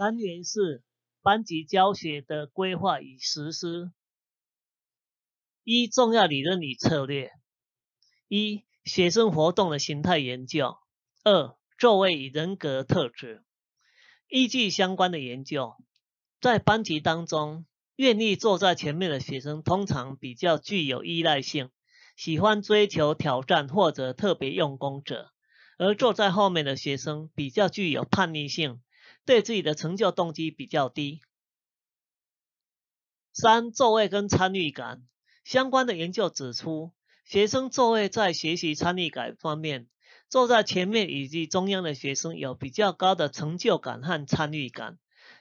单元四：班级教学的规划与实施。一、重要理论与策略。一、学生活动的形态研究。二、座位与人格特质。依据相关的研究，在班级当中，愿意坐在前面的学生通常比较具有依赖性，喜欢追求挑战或者特别用功者；而坐在后面的学生比较具有叛逆性。对自己的成就动机比较低。三座位跟参与感相关的研究指出，学生座位在学习参与感方面，坐在前面以及中央的学生有比较高的成就感和参与感。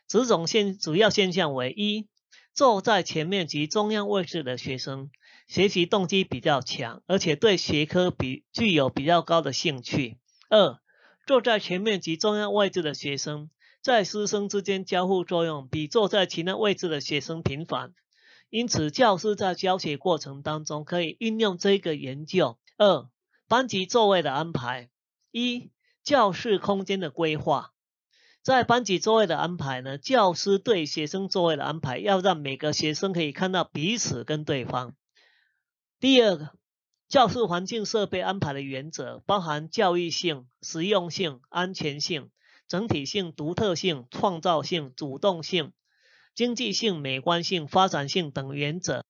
此种现主要现象为：一，坐在前面及中央位置的学生，学习动机比较强，而且对学科比具有比较高的兴趣；二，坐在前面及中央位置的学生。在师生之间交互作用比坐在其他位置的学生频繁，因此教师在教学过程当中可以运用这个研究。二、班级座位的安排。一、教室空间的规划。在班级座位的安排呢，教师对学生座位的安排要让每个学生可以看到彼此跟对方。第二个，教室环境设备安排的原则包含教育性、实用性、安全性。整体性、独特性、创造性、主动性、经济性、美观性、发展性等原则，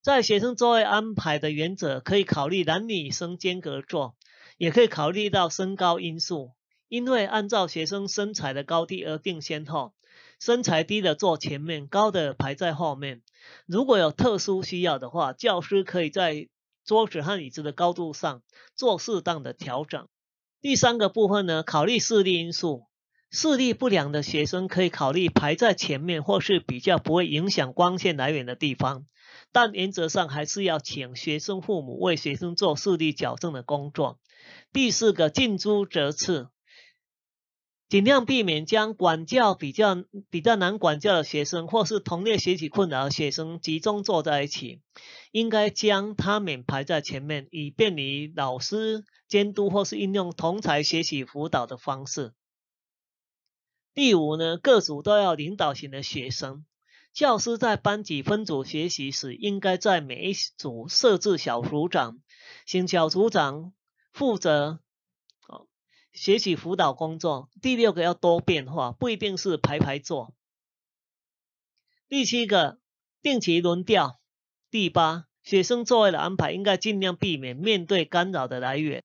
在学生座位安排的原则可以考虑男女生间隔坐，也可以考虑到身高因素，因为按照学生身材的高低而定先后，身材低的坐前面，高的排在后面。如果有特殊需要的话，教师可以在桌子和椅子的高度上做适当的调整。第三个部分呢，考虑视力因素，视力不良的学生可以考虑排在前面或是比较不会影响光线来源的地方，但原则上还是要请学生父母为学生做视力矫正的工作。第四个，近朱者赤。尽量避免将管教比较比较难管教的学生，或是同类学习困难学生集中坐在一起，应该将他们排在前面，以便于老师监督或是运用同才学习辅导的方式。第五呢，各组都要领导型的学生。教师在班级分组学习时，应该在每一组设置小组长，请小组长负责。学习辅导工作第六个要多变化，不一定是排排坐。第七个定期轮调。第八，学生座位的安排应该尽量避免面对干扰的来源。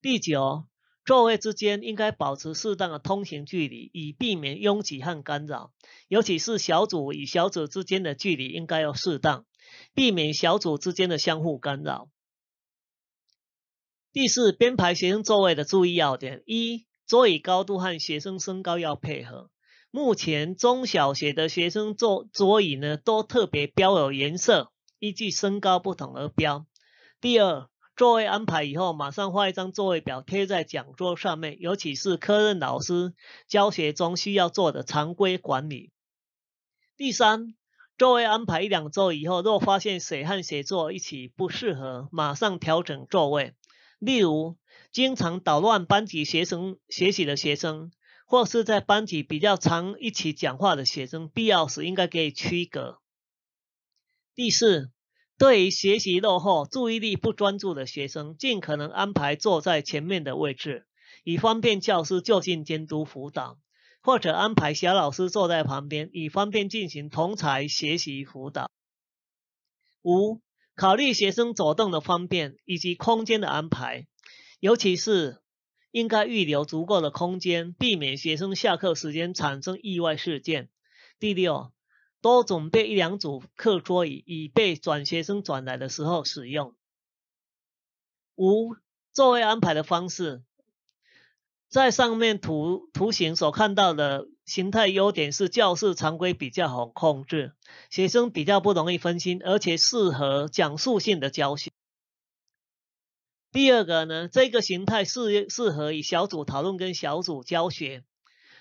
第九，座位之间应该保持适当的通行距离，以避免拥挤和干扰。尤其是小组与小组之间的距离应该要适当，避免小组之间的相互干扰。第四，编排学生座位的注意要点：一、座椅高度和学生身高要配合。目前中小学的学生座桌椅呢，都特别标有颜色，依据身高不同而标。第二，座位安排以后，马上画一张座位表贴在讲桌上面，尤其是科任老师教学中需要做的常规管理。第三，座位安排一两周以后，若发现谁和谁坐一起不适合，马上调整座位。例如，经常捣乱班级学生学习的学生，或是在班级比较常一起讲话的学生，必要时应该给区隔。第四，对于学习落后、注意力不专注的学生，尽可能安排坐在前面的位置，以方便教师就近监督辅导，或者安排小老师坐在旁边，以方便进行同才学习辅导。五。考虑学生走动的方便以及空间的安排，尤其是应该预留足够的空间，避免学生下课时间产生意外事件。第六，多准备一两组课桌椅，以备转学生转来的时候使用。五座位安排的方式，在上面图图形所看到的。形态优点是教室常规比较好控制，学生比较不容易分心，而且适合讲述性的教学。第二个呢，这个形态适适合以小组讨论跟小组教学。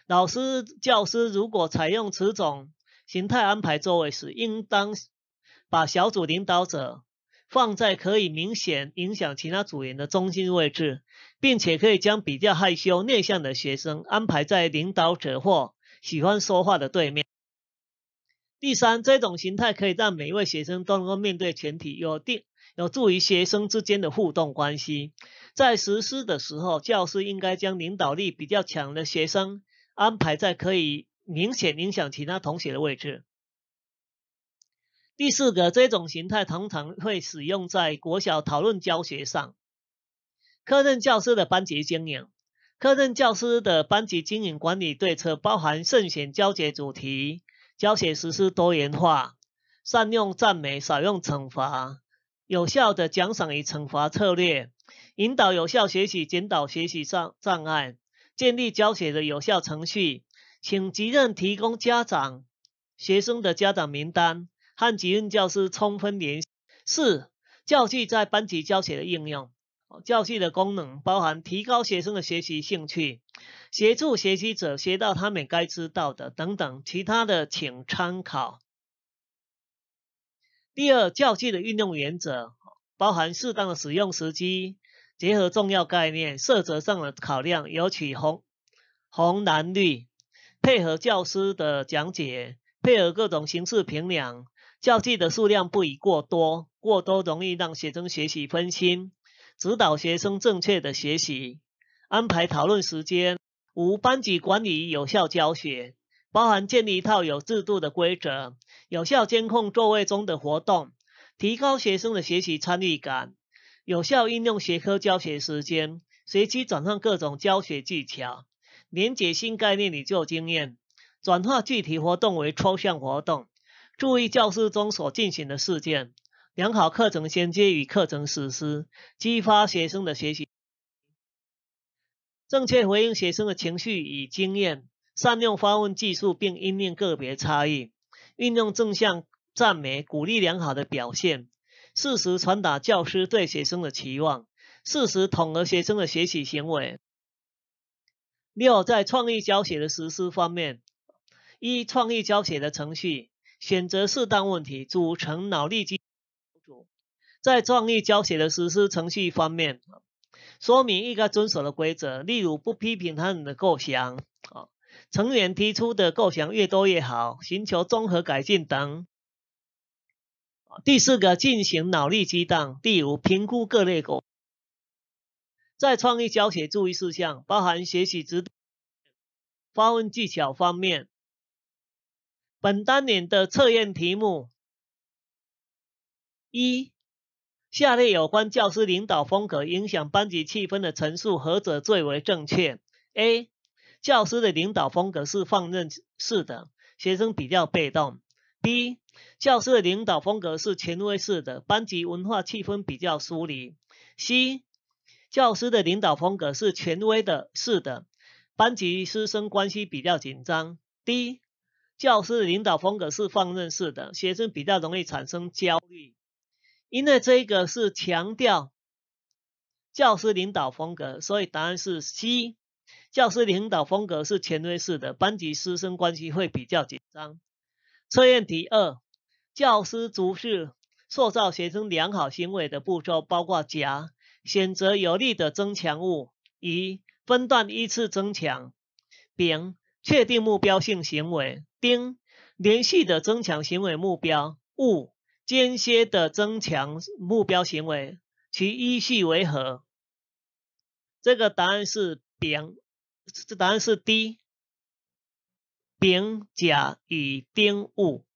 老师教师如果采用此种形态安排座位时，应当把小组领导者放在可以明显影响其他组员的中心位置，并且可以将比较害羞、内向的学生安排在领导者或喜欢说话的对面。第三，这种形态可以让每一位学生都能够面对全体，有定，有助于学生之间的互动关系。在实施的时候，教师应该将领导力比较强的学生安排在可以明显影响其他同学的位置。第四个，这种形态通常会使用在国小讨论教学上，科任教师的班级经营。科任教师的班级经营管理对策包含：圣贤教学主题、教学实施多元化、善用赞美、少用惩罚、有效的奖赏与惩罚策略、引导有效学习、减导学习障障碍、建立教学的有效程序。请即任提供家长学生的家长名单，和即任教师充分联。系。四、教具在班级教学的应用。教具的功能包含提高学生的学习兴趣，协助学习者学到他们该知道的等等。其他的请参考。第二，教具的运用原则包含适当的使用时机，结合重要概念，色泽上的考量尤其红、红、蓝、绿，配合教师的讲解，配合各种形式评量。教具的数量不宜过多，过多容易让学生学习分心。指导学生正确的学习，安排讨论时间。五、班级管理有效教学，包含建立一套有制度的规则，有效监控座位中的活动，提高学生的学习参与感，有效应用学科教学时间，随机转换各种教学技巧，连接新概念与旧经验，转化具体活动为抽象活动，注意教室中所进行的事件。良好课程衔接与课程实施，激发学生的学习，正确回应学生的情绪与经验，善用发问技术并因应个别差异，运用正向赞美鼓励良好的表现，适时传达教师对学生的期望，适时统合学生的学习行为。六，在创意教学的实施方面，一、创意教学的程序：选择适当问题，组成脑力激。在创意教学的实施程序方面，说明应该遵守的规则，例如不批评他人的构想，啊，成员提出的构想越多越好，寻求综合改进等。第四个，进行脑力激荡。第五，评估各类构。在创意教学注意事项，包含学习指导、发问技巧方面。本单元的测验题目。一下列有关教师领导风格影响班级气氛的陈述，何者最为正确？A. 教师的领导风格是放任式的，学生比较被动。B. 教师的领导风格是权威式的，班级文化气氛比较疏离。C. 教师的领导风格是权威的，是的，班级师生关系比较紧张。D. 教师的领导风格是放任式的，学生比较容易产生焦虑。因为这个是强调教师领导风格，所以答案是 C。教师领导风格是权威式的，班级师生关系会比较紧张。测验题二：教师逐是塑造学生良好行为的步骤包括：甲、选择有利的增强物；乙、分段依次增强；丙、确定目标性行为；丁、连续的增强行为目标；戊。间歇的增强目标行为，其依序为何？这个答案是丙，这答案是 D，丙甲乙丁戊。